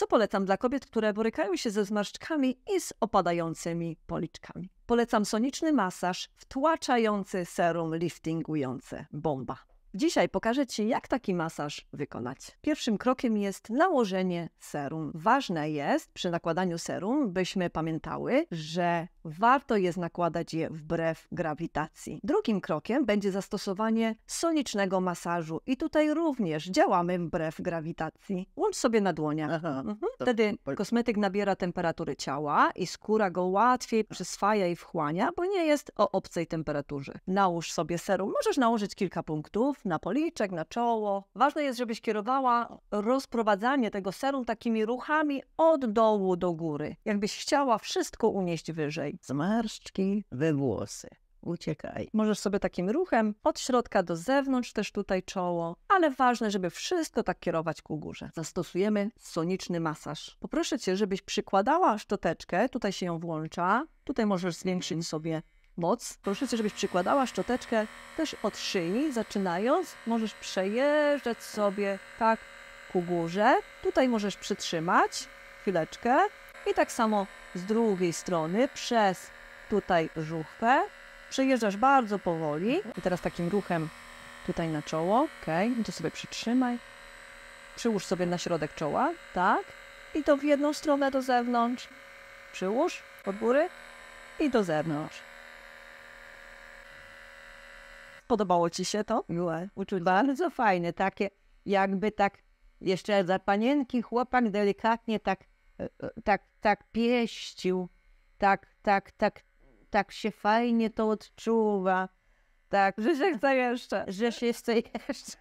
co polecam dla kobiet, które borykają się ze zmarszczkami i z opadającymi policzkami. Polecam soniczny masaż wtłaczający serum liftingujące. Bomba. Dzisiaj pokażę Ci, jak taki masaż wykonać. Pierwszym krokiem jest nałożenie serum. Ważne jest przy nakładaniu serum, byśmy pamiętały, że warto jest nakładać je wbrew grawitacji. Drugim krokiem będzie zastosowanie sonicznego masażu i tutaj również działamy wbrew grawitacji. Łącz sobie na dłoniach. Mhm. Wtedy kosmetyk nabiera temperatury ciała i skóra go łatwiej przyswaja i wchłania, bo nie jest o obcej temperaturze. Nałóż sobie serum. Możesz nałożyć kilka punktów, na policzek, na czoło. Ważne jest, żebyś kierowała rozprowadzanie tego serum takimi ruchami od dołu do góry. Jakbyś chciała wszystko unieść wyżej. Zmarszczki we włosy uciekaj. Możesz sobie takim ruchem od środka do zewnątrz też tutaj czoło, ale ważne, żeby wszystko tak kierować ku górze. Zastosujemy soniczny masaż. Poproszę Cię, żebyś przykładała szczoteczkę, tutaj się ją włącza, tutaj możesz zwiększyć sobie moc. Proszę cię, żebyś przykładała szczoteczkę też od szyi, zaczynając. Możesz przejeżdżać sobie tak ku górze. Tutaj możesz przytrzymać chwileczkę i tak samo z drugiej strony przez tutaj żuchwę. Przejeżdżasz bardzo powoli i teraz takim ruchem tutaj na czoło, ok, no to sobie przytrzymaj. Przyłóż sobie na środek czoła, tak, i to w jedną stronę do zewnątrz. Przyłóż od góry i do zewnątrz. Podobało ci się to? Była. Uczucie. Bardzo fajne, takie jakby tak jeszcze za panienki chłopak delikatnie tak, e, e, tak, tak pieścił, tak, tak, tak, tak się fajnie to odczuwa. Tak. Że się chce jeszcze. Że się chce jeszcze.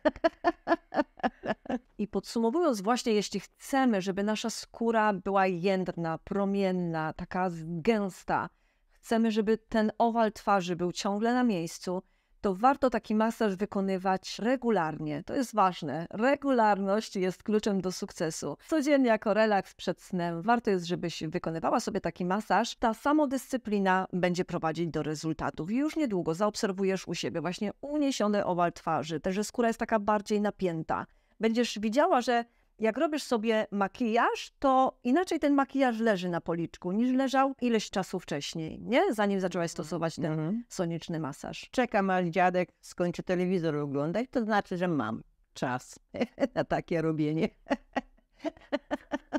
I podsumowując, właśnie jeśli chcemy, żeby nasza skóra była jędrna, promienna, taka gęsta, chcemy, żeby ten owal twarzy był ciągle na miejscu, to warto taki masaż wykonywać regularnie. To jest ważne. Regularność jest kluczem do sukcesu. Codziennie jako relaks przed snem warto jest, żebyś wykonywała sobie taki masaż. Ta samodyscyplina będzie prowadzić do rezultatów. Już niedługo zaobserwujesz u siebie właśnie uniesiony owal twarzy, też że skóra jest taka bardziej napięta. Będziesz widziała, że jak robisz sobie makijaż, to inaczej ten makijaż leży na policzku niż leżał ileś czasu wcześniej, nie? Zanim zaczęłaś mhm. stosować ten mhm. soniczny masaż. Czekam, aż dziadek skończy telewizor oglądać, to znaczy, że mam czas na takie robienie.